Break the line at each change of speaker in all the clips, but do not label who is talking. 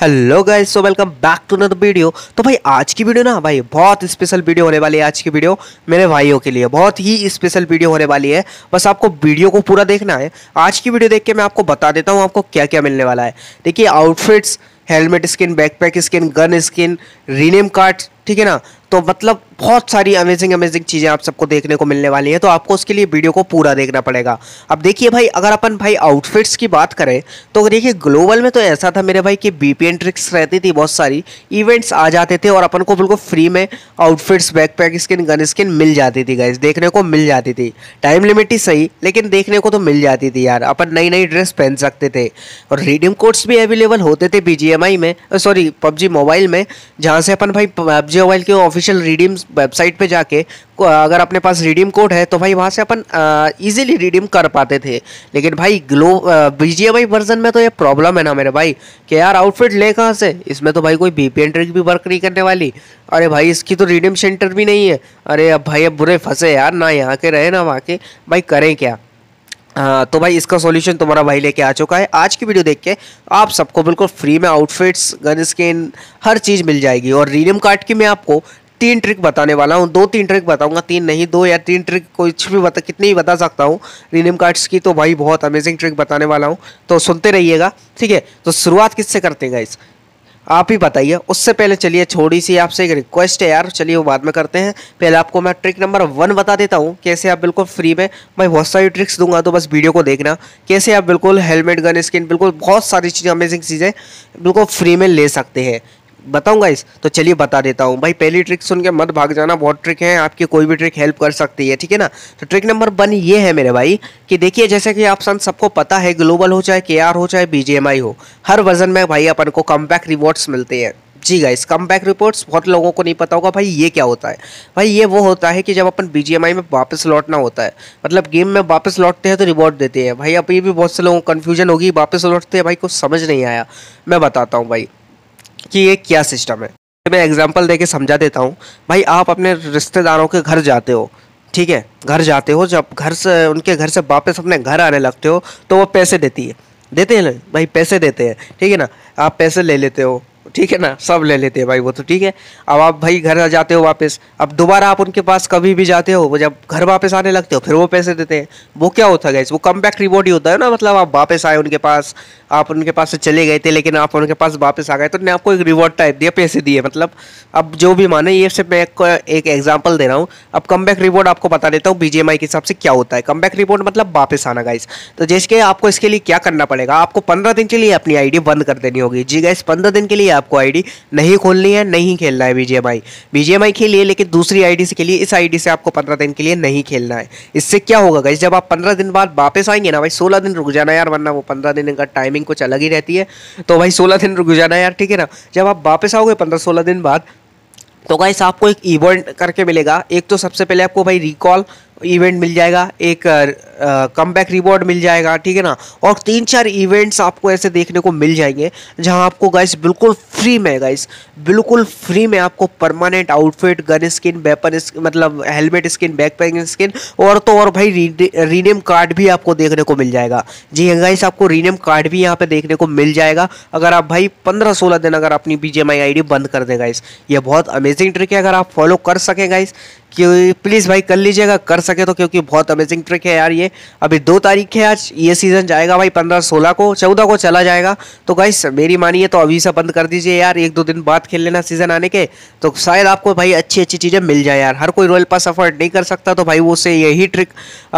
hello guys so welcome back to another video तो भाई आज की वीडियो ना भाई बहुत स्पेशल वीडियो होने वाली है आज की वीडियो मेरे भाइयों के लिए बहुत ही स्पेशल वीडियो होने वाली है बस आपको वीडियो को पूरा देखना है आज की वीडियो देख के मैं आपको बता देता हूँ आपको क्या क्या मिलने वाला है देखिए outfits helmet skin backpack skin gun skin rename card ठीक है ना तो मतलब बहुत सारी अमेजिंग अमेजिंग चीज़ें आप सबको देखने को मिलने वाली हैं तो आपको उसके लिए वीडियो को पूरा देखना पड़ेगा अब देखिए भाई अगर अपन भाई आउटफिट्स की बात करें तो देखिए ग्लोबल में तो ऐसा था मेरे भाई कि बी ट्रिक्स रहती थी बहुत सारी इवेंट्स आ जाते थे और अपन को बिल्कुल फ्री में outfits backpack skin gun skin मिल जाती थी गाइज देखने को मिल जाती थी टाइम लिमिट ही सही लेकिन देखने को तो मिल जाती थी यार अपन नई नई ड्रेस पहन सकते थे और रिडीम कोड्स भी अवेलेबल होते थे बी में सॉरी पबजी मोबाइल में जहाँ से अपन भाई पबजी जियो मोबाइल के ऑफिशियल रिडीम वेबसाइट पे जाके अगर अपने पास रिडीम कोड है तो भाई वहाँ से अपन इजीली रिडीम कर पाते थे लेकिन भाई ग्लो बी वर्जन में तो ये प्रॉब्लम है ना मेरे भाई कि यार आउटफिट ले कहाँ से इसमें तो भाई कोई बी पी ट्रिक भी वर्क नहीं करने वाली अरे भाई इसकी तो रिडीम सेंटर भी नहीं है अरे अब भाई अब बुरे फंसे यार ना यहाँ के रहे ना वहाँ के भाई करें क्या आ, तो भाई इसका सॉल्यूशन तुम्हारा भाई लेके आ चुका है आज की वीडियो देख के आप सबको बिल्कुल फ्री में आउटफिट्स गन स्किन हर चीज़ मिल जाएगी और रीनियम कार्ड की मैं आपको तीन ट्रिक बताने वाला हूँ दो तीन ट्रिक बताऊँगा तीन नहीं दो या तीन ट्रिक कुछ भी बता कितनी भी बता सकता हूँ रीनियम कार्ड्स की तो भाई बहुत अमेजिंग ट्रिक बताने वाला हूँ तो सुनते रहिएगा ठीक है तो शुरुआत किससे करते हैं इस आप ही बताइए उससे पहले चलिए थोड़ी सी आपसे एक रिक्वेस्ट है यार चलिए वो बाद में करते हैं पहले आपको मैं ट्रिक नंबर वन बता देता हूँ कैसे आप बिल्कुल फ्री में मैं बहुत सारी ट्रिक्स दूंगा तो बस वीडियो को देखना कैसे आप बिल्कुल हेलमेट गन स्किन बिल्कुल बहुत सारी चीज़ें अमेजिंग चीज़ें बिल्कुल फ्री में ले सकते हैं बताऊँ गाइस तो चलिए बता देता हूँ भाई पहली ट्रिक सुन के मत भाग जाना बहुत ट्रिक है आपकी कोई भी ट्रिक हेल्प कर सकती है ठीक है ना तो ट्रिक नंबर वन ये है मेरे भाई कि देखिए जैसे कि आप सन सबको पता है ग्लोबल हो चाहे के हो चाहे बी हो हर वर्जन में भाई अपन को कम रिवॉर्ड्स मिलते हैं जी गाइस कम बैक रिपोर्ट्स बहुत लोगों को नहीं पता होगा भाई ये क्या होता है भाई ये वो होता है कि जब अपन बी में वापस लौटना होता है मतलब गेम में वापस लौटते हैं तो रिवॉर्ड देते हैं भाई अभी भी बहुत से लोगों को कन्फ्यूजन होगी वापस लौटते हैं भाई कुछ समझ नहीं आया मैं बताता हूँ भाई कि ये क्या सिस्टम है तो मैं एग्जांपल देके समझा देता हूँ भाई आप अपने रिश्तेदारों के घर जाते हो ठीक है घर जाते हो जब घर से उनके घर से वापस अपने घर आने लगते हो तो वो पैसे देती है देते हैं भाई पैसे देते हैं ठीक है ना आप पैसे ले लेते हो ठीक है ना सब ले लेते हैं भाई वो तो ठीक है अब आप भाई घर आ जाते हो वापस अब दोबारा आप उनके पास कभी भी जाते हो वो जब घर वापस आने लगते हो फिर वो पैसे देते हैं वो क्या होता है वो कम बैक रिवॉर्ड ही होता है ना मतलब आप वापस आए उनके पास आप उनके पास से चले गए थे लेकिन आप उनके पास वापस आ गए तो उन्हें आपको एक रिवॉर्ड टाइप दिया पैसे दिए मतलब अब जो भी माने ये सिर्फ मैं एक एग्जाम्पल दे रहा हूँ अब कम बैक रिवॉर्ड आपको बता देता हूँ बीजेएमआई के हिसाब से क्या होता है कम बैक रिवॉर्ड मतलब वापस आना गाइस तो जैसे आपको इसके लिए क्या करना पड़ेगा आपको पंद्रह दिन के लिए अपनी आई बंद कर देनी होगी जी गाइस पंद्रह दिन के लिए आपको आईडी नहीं खोलनी है नहीं खेलना है बीजेएमआई बीजेएमआई खेलिए लेकिन दूसरी आईडी से खेलिए इस आईडी से आपको पंद्रह दिन के लिए नहीं खेलना है इससे क्या होगा गाइस जब आप पंद्रह दिन बाद वापस आएंगे ना भाई सोलह दिन रुक जाना यार वरना वो पंद्रह दिन का टाइमिंग कुछ अलग ही रहती है तो भाई सोलह दिन रुक जाना यार ठीक है ना जब आप वापस आओगे पंद्रह सोलह दिन बाद तो गाइस आपको एक इवेंट करके मिलेगा एक तो सबसे पहले आपको भाई रिकॉल इवेंट मिल जाएगा एक कम बैक रिवॉर्ड मिल जाएगा ठीक है ना और तीन चार इवेंट्स आपको ऐसे देखने को मिल जाएंगे जहां आपको गाइस बिल्कुल फ्री में गाइस बिल्कुल फ्री में आपको permanent outfit gun skin weapon मतलब helmet skin back packing skin और तो और भाई रीनेम कार्ड भी आपको देखने को मिल जाएगा जी हाँ गाइस आपको रीनेम कार्ड भी यहाँ पे देखने को मिल जाएगा अगर आप भाई पंद्रह सोलह दिन अगर अपनी बी जी बंद कर दें गाइस ये बहुत अमेजिंग ट्रिक है अगर आप फॉलो कर सकें गाइस कि प्लीज़ भाई कर लीजिएगा कर सके तो क्योंकि बहुत अमेजिंग ट्रिक है यार ये अभी दो तारीख है आज ये सीज़न जाएगा भाई पंद्रह सोलह को चौदह को चला जाएगा तो भाई मेरी मानिए तो अभी से बंद कर दीजिए यार एक दो दिन बाद खेल लेना सीज़न आने के तो शायद आपको भाई अच्छी अच्छी चीज़ें मिल जाए यार हर कोई रॉयल पास अफोर्ड नहीं कर सकता तो भाई वो उसे यही ट्रिक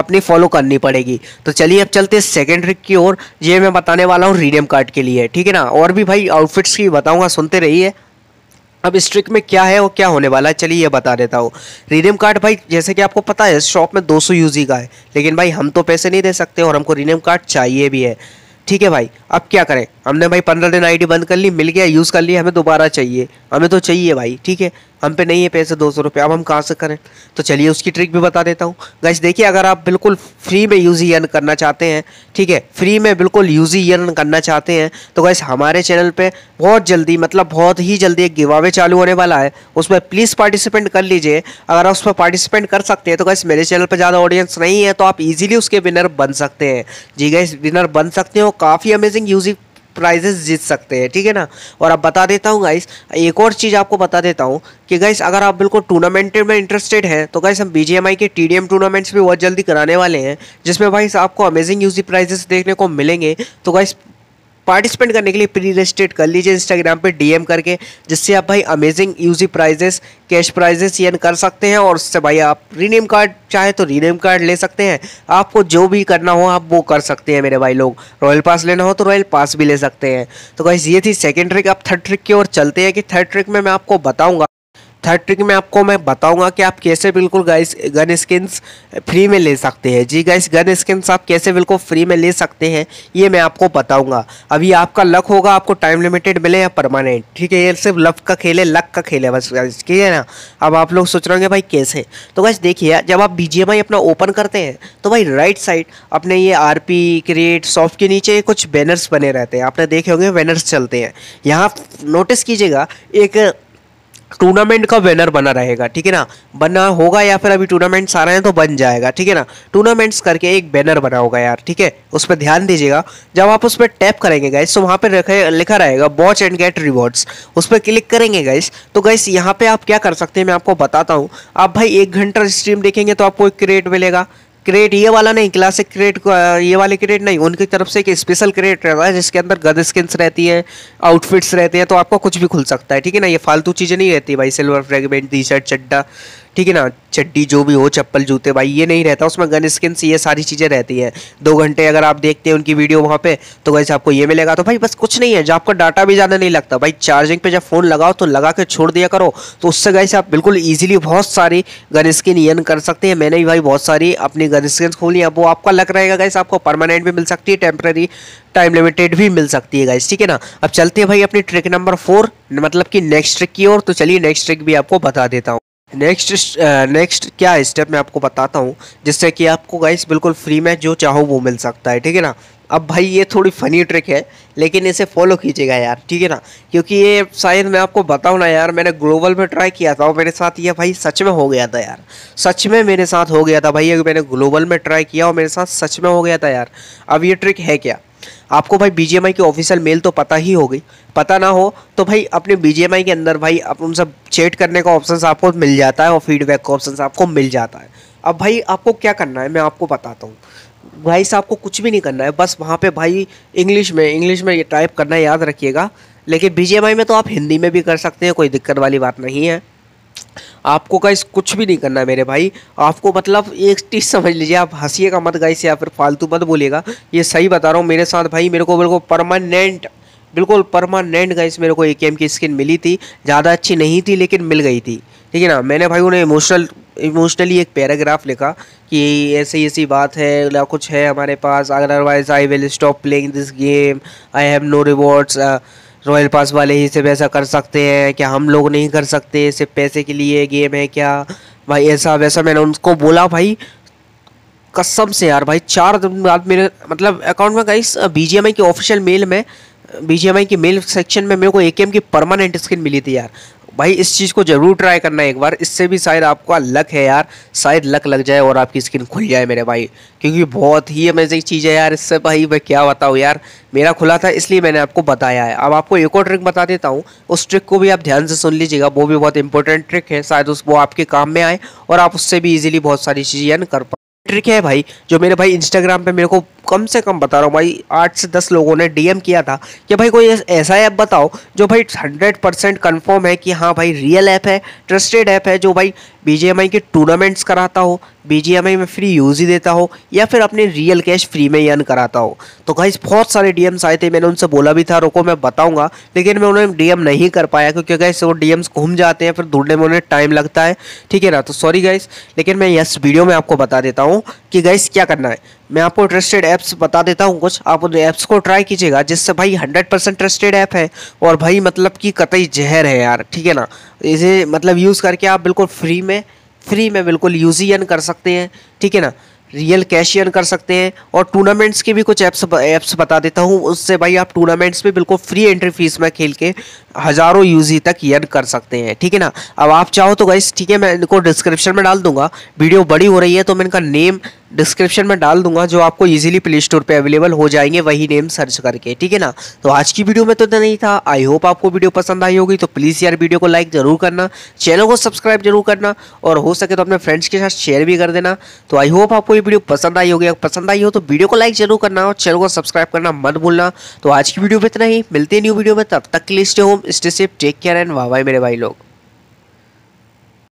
अपनी फॉलो करनी पड़ेगी तो चलिए अब चलते सेकेंड ट्रिक की ओर ये मैं बताने वाला हूँ रीडियम कार्ड के लिए ठीक है ना और भी भाई आउटफिट्स की बताऊँगा सुनते रहिए अब इस ट्रिक में क्या है और क्या होने वाला है चलिए ये बता देता हूँ रिनेम कार्ड भाई जैसे कि आपको पता है शॉप में 200 यूजी का है लेकिन भाई हम तो पैसे नहीं दे सकते और हमको रिनेम कार्ड चाहिए भी है ठीक है भाई अब क्या करें हमने भाई पंद्रह दिन आईडी बंद कर ली मिल गया यूज़ कर लिया हमें दोबारा चाहिए हमें तो चाहिए भाई ठीक है हम पे नहीं है पैसे दो सौ रुपये अब हम कहाँ से करें तो चलिए उसकी ट्रिक भी बता देता हूँ गैस देखिए अगर आप बिल्कुल फ्री में यूज़ ही अर्न करना चाहते हैं ठीक है फ्री में बिल्कुल यूज़ ही अर्न करना चाहते हैं तो गैस हमारे चैनल पर बहुत जल्दी मतलब बहुत ही जल्दी एक गिवावे चालू होने वाला है उसमें प्लीज़ पार्टिसिपेंट कर लीजिए अगर आप उस पर पार्टिसिपेंट कर सकते हैं तो गैस मेरे चैनल पर ज़्यादा ऑडियंस नहीं है तो आप ईजिली उसके विनर बन सकते हैं जी गैस विनर बन सकते हो काफ़ी अमेजिंग यूजिंग प्राइजेस जीत सकते हैं ठीक है ना और अब बता देता हूँ गाइस एक और चीज़ आपको बता देता हूँ कि गाइस अगर आप बिल्कुल टूर्नामेंट में इंटरेस्टेड हैं तो गाइस हम बी के टी टूर्नामेंट्स भी बहुत जल्दी कराने वाले हैं जिसमें भाई आपको अमेजिंग यूजी प्राइजेस देखने को मिलेंगे तो गाइस पार्टिसिपेट करने के लिए प्री रजिस्ट्रेट कर लीजिए इंस्टाग्राम पे डीएम करके जिससे आप भाई अमेजिंग यूजी प्राइजेस कैश प्राइजेस ये कर सकते हैं और उससे भाई आप रीनेम कार्ड चाहे तो रीनेम कार्ड ले सकते हैं आपको जो भी करना हो आप वो कर सकते हैं मेरे भाई लोग रॉयल पास लेना हो तो रॉयल पास भी ले सकते हैं तो गाइज ये थी सेकेंड ट्रिक आप थर्ड ट्रिक की ओर चलते हैं कि थर्ड ट्रिक में मैं आपको बताऊँगा थर्ड ट्रिक में आपको मैं बताऊंगा कि आप कैसे बिल्कुल गाइस गन स्किन्स फ्री में ले सकते हैं जी गाइस गन स्किन्स आप कैसे बिल्कुल फ्री में ले सकते हैं ये मैं आपको बताऊंगा अभी आपका लक होगा आपको टाइम लिमिटेड मिले या परमानेंट ठीक है ये सिर्फ लक का खेल है लक का खेल है बस ठीक है ना अब आप लोग सोच रहे होंगे भाई कैसे तो गाइस देखिए जब आप बी अपना ओपन करते हैं तो भाई राइट साइड अपने ये आर क्रिएट सॉफ्ट के नीचे कुछ बैनर्स बने रहते हैं आपने देखे होंगे बैनर्स चलते हैं यहाँ नोटिस कीजिएगा एक टूर्नामेंट का विनर बना रहेगा ठीक है ना बना होगा या फिर अभी टूर्नामेंट्स आ रहे हैं तो बन जाएगा ठीक है ना टूर्नामेंट्स करके एक बैनर बना होगा यार ठीक है उस पर ध्यान दीजिएगा जब आप उस पर टैप करेंगे गाइस तो वहाँ पर रखे लिखा रहेगा वॉच एंड गेट रिवॉर्ड्स उस पर क्लिक करेंगे गाइस तो गाइस यहाँ पर आप क्या कर सकते हैं मैं आपको बताता हूँ आप भाई एक घंटा स्ट्रीम देखेंगे तो आपको एक क्रिएट मिलेगा क्रेट ये वाला नहीं क्लासिक क्रेट ये वाले क्रेट नहीं उनकी तरफ से एक स्पेशल क्रेट रहता है जिसके अंदर गद स्किन्स रहती है आउटफिट्स रहते हैं तो आपको कुछ भी खुल सकता है ठीक है ना ये फालतू चीज़ें नहीं रहती भाई सिल्वर फ्रेगमेंट टी शर्ट चड्डा ठीक है ना चड्डी जो भी हो चप्पल जूते भाई ये नहीं रहता उसमें गन स्किन ये सारी चीज़ें रहती हैं दो घंटे अगर आप देखते हैं उनकी वीडियो वहाँ पे तो वैसे आपको ये मिलेगा तो भाई बस कुछ नहीं है जब आपका डाटा भी ज़्यादा नहीं लगता भाई चार्जिंग पे जब फ़ोन लगाओ तो लगा के छोड़ दिया करो तो उससे गए आप बिल्कुल ईजिली बहुत सारी गन स्किन यन कर सकते हैं मैंने भी भाई बहुत सारी अपनी गन स्किन खोली अब वो आपका लग रहेगा गैस आपको परमानेंट भी मिल सकती है टेम्प्रेरी टाइम लिमिटेड भी मिल सकती है गाइस ठीक है ना अब चलते हैं भाई अपनी ट्रिक नंबर फोर मतलब कि नेक्स्ट ट्रिक की ओर तो चलिए नेक्स्ट ट्रिक भी आपको बता देता हूँ नेक्स्ट नेक्स्ट uh, क्या स्टेप मैं आपको बताता हूँ जिससे कि आपको गाइस बिल्कुल फ्री में जो चाहो वो मिल सकता है ठीक है ना अब भाई ये थोड़ी फनी ट्रिक है लेकिन इसे फॉलो कीजिएगा यार ठीक है ना क्योंकि ये शायद मैं आपको बताऊँ ना यार मैंने ग्लोबल में ट्राई किया था और मेरे साथ ये भाई सच में हो गया था यार सच में मेरे साथ हो गया था भाई अगर मैंने ग्लोबल में ट्राई किया और मेरे साथ सच में हो गया था यार अब ये ट्रिक है क्या आपको भाई बी की ऑफिशियल मेल तो पता ही होगी पता ना हो तो भाई अपने बी के अंदर भाई आप उन सब चेट करने का ऑप्शन आपको मिल जाता है और फीडबैक का ऑप्शन आपको मिल जाता है अब भाई आपको क्या करना है मैं आपको बताता हूँ भाई साहब को कुछ भी नहीं करना है बस वहाँ पे भाई इंग्लिश में इंग्लिश में ये टाइप करना याद रखिएगा लेकिन बी में तो आप हिंदी में भी कर सकते हैं कोई दिक्कत वाली बात नहीं है आपको गाइस कुछ भी नहीं करना मेरे भाई आपको मतलब एक चीज़ समझ लीजिए आप हंसीएगा मत गाइस या फिर फालतू मत बोलेगा ये सही बता रहा हूँ मेरे साथ भाई मेरे को बिल्कुल परमानेंट बिल्कुल परमानेंट गाइस मेरे को ए की स्किन मिली थी ज़्यादा अच्छी नहीं थी लेकिन मिल गई थी ठीक है ना मैंने भाई उन्हें इमोशनल इमोशनली एक पैराग्राफ लिखा कि ऐसी ऐसी बात है या कुछ है हमारे पास otherwise I will stop playing this game I have no rewards royal pass वाले ही सिर्फ ऐसा कर सकते हैं क्या हम लोग नहीं कर सकते सिर्फ पैसे के लिए गेम है क्या भाई ऐसा वैसा मैंने उनको बोला भाई कसम से यार भाई चार दिन बाद मेरे मतलब अकाउंट में गाइस बीजीएमआई के ऑफिशियल मेल में बीजीएमआई के मेल सेक्शन में मेरे को एकेएम की परमानेंट स्क्रीन मिली थी यार भाई इस चीज़ को ज़रूर ट्राई करना एक बार इससे भी शायद आपका लक है यार शायद लक लग जाए और आपकी स्किन खुल जाए मेरे भाई क्योंकि बहुत ही अमेजिंग चीज़ है यार इससे भाई मैं क्या बताऊँ यार मेरा खुला था इसलिए मैंने आपको बताया है अब आपको एक और ट्रिक बता देता हूँ उस ट्रिक को भी आप ध्यान से सुन लीजिएगा वो भी बहुत इंपॉर्टेंट ट्रिक है शायद उस वो आपके काम में आए और आप उससे भी ईजिली बहुत सारी चीज़ें कर पाए ट्रिक है भाई जो मेरे भाई इंस्टाग्राम पे मेरे को कम से कम बता रहा हूँ भाई आठ से दस लोगों ने डीएम किया था कि भाई कोई ऐसा ऐप बताओ जो भाई हंड्रेड परसेंट कन्फर्म है कि हाँ भाई रियल ऐप है ट्रस्टेड ऐप है जो भाई बी के टूर्नामेंट्स कराता हो बी में फ्री यूज ही देता हो या फिर अपने रियल कैश फ्री में अर्न कराता हो तो गाइस बहुत सारे डी आए थे मैंने उनसे बोला भी था रुको मैं बताऊंगा लेकिन मैं उन्हें डी नहीं कर पाया क्योंकि गाइस वो डी घूम जाते हैं फिर ढूंढने में उन्हें टाइम लगता है ठीक है ना तो सॉरी गाइस लेकिन मैं यस वीडियो में आपको बता देता हूँ कि गाइस क्या करना है मैं आपको ट्रस्टेड ऐप्स बता देता हूँ कुछ आप उन ऐप्स को ट्राई कीजिएगा जिससे भाई हंड्रेड परसेंट ट्रस्टेड ऐप है और भाई मतलब कि कतई जहर है यार ठीक है ना तो इसे मतलब यूज़ करके आप बिल्कुल फ्री में फ्री में बिल्कुल यूज ही अर्न कर सकते हैं ठीक है ना रियल कैश अर्न कर सकते हैं और टूर्नामेंट्स के भी कुछ ऐप्स ऐप्स बता देता हूँ उससे भाई आप टूर्नामेंट्स में बिल्कुल फ्री एंट्री फीस में खेल के हज़ारों यूजी तक अर्न कर सकते हैं ठीक है ना अब आप चाहो तो गाइस ठीक है मैं इनको डिस्क्रिप्शन में डाल दूंगा वीडियो बड़ी हो रही है तो मैं इनका नेम डिस्क्रिप्शन में डाल दूंगा जो आपको इजीली प्ले स्टोर पे अवेलेबल हो जाएंगे वही नेम सर्च करके ठीक है ना तो आज की वीडियो में तो इतना नहीं था आई होप आपको वीडियो पसंद आई होगी तो प्लीज़ यार वीडियो को लाइक ज़रूर करना चैनल को सब्सक्राइब जरूर करना और हो सके तो अपने फ्रेंड्स के साथ शेयर भी कर देना तो आई होप आपको ये वीडियो पसंद आई होगी अगर पसंद आई हो तो वीडियो को लाइक जरूर करना और चैनल को सब्सक्राइब करना मत भूलना तो आज की वीडियो में इतना ही मिलते न्यू वीडियो में तब तक के लिए stay home stay safe take care and वाह मेरे भाई लोग